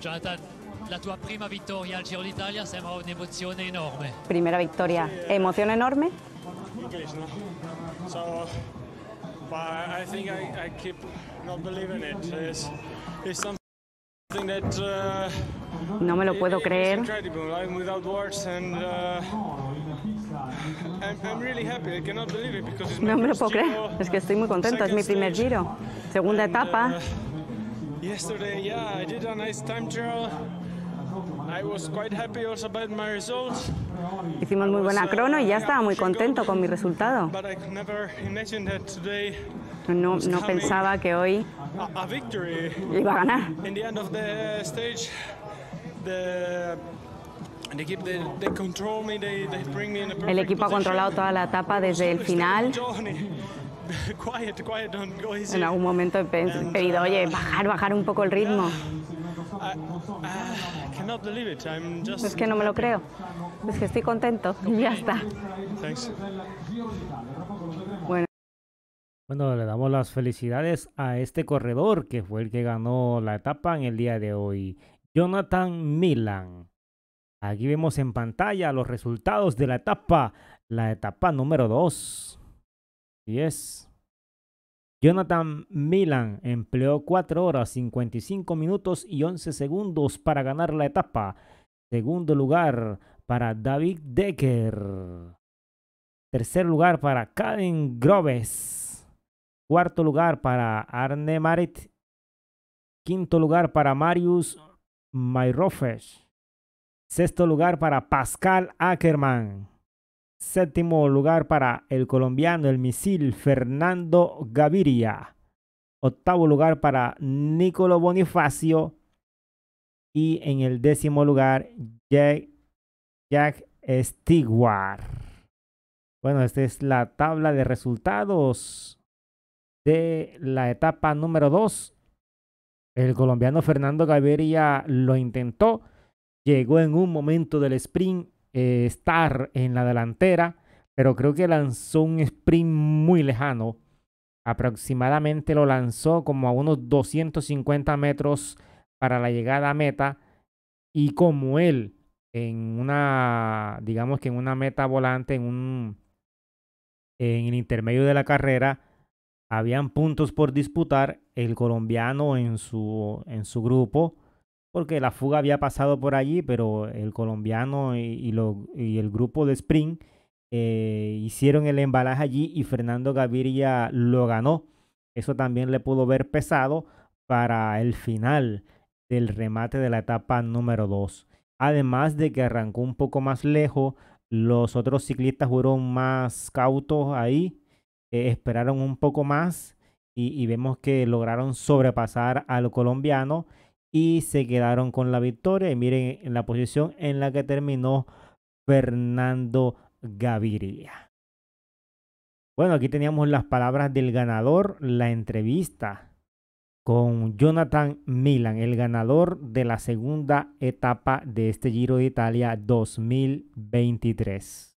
Jonathan, la tu primera victoria al Giro d'Italia una emoción enorme. Primera victoria, emoción enorme. English, no? So, but I think I, I keep not believing it. It's, it's something that. Uh, no me lo puedo it, creer. It's incredible. I'm without words and. Uh, No me lo puedo creer, es que estoy muy contento, es mi primer giro, segunda etapa, uh, Hicimos muy buena uh, crono y ya estaba muy contento con mi resultado. No, no pensaba que hoy iba a ganar. El equipo ha controlado toda la etapa desde el final En algún momento he pedido, oye, bajar, bajar un poco el ritmo. Es que no me lo creo. Es que estoy contento. Ya está. Bueno. Bueno, le damos las felicidades a este corredor que fue el que ganó la etapa en el día de hoy, Jonathan Milan. Aquí vemos en pantalla los resultados de la etapa, la etapa número 2 es Jonathan Milan empleó 4 horas 55 minutos y 11 segundos para ganar la etapa. Segundo lugar para David Decker. Tercer lugar para Karen Groves. Cuarto lugar para Arne Marit. Quinto lugar para Marius Mayrofesh. Sexto lugar para Pascal Ackermann. Séptimo lugar para el colombiano, el misil Fernando Gaviria. Octavo lugar para Nicolo Bonifacio. Y en el décimo lugar, Jack, Jack Stewart. Bueno, esta es la tabla de resultados de la etapa número 2. El colombiano Fernando Gaviria lo intentó. Llegó en un momento del sprint eh, estar en la delantera, pero creo que lanzó un sprint muy lejano. Aproximadamente lo lanzó como a unos 250 metros para la llegada a meta. Y como él, en una, digamos que en una meta volante, en un, en el intermedio de la carrera, habían puntos por disputar. El colombiano en su, en su grupo porque la fuga había pasado por allí, pero el colombiano y, el grupo de sprint eh, hicieron el embalaje allí y Fernando Gaviria lo ganó. Eso también le pudo ver pesado para el final del remate de la etapa número 2. Además de que arrancó un poco más lejos, los otros ciclistas fueron más cautos ahí, eh, esperaron un poco más y vemos que lograron sobrepasar al colombiano y se quedaron con la victoria. Y miren la posición en la que terminó Fernando Gaviria. Bueno, aquí teníamos las palabras del ganador, la entrevista con Jonathan Milan, el ganador de la segunda etapa de este Giro de Italia 2023.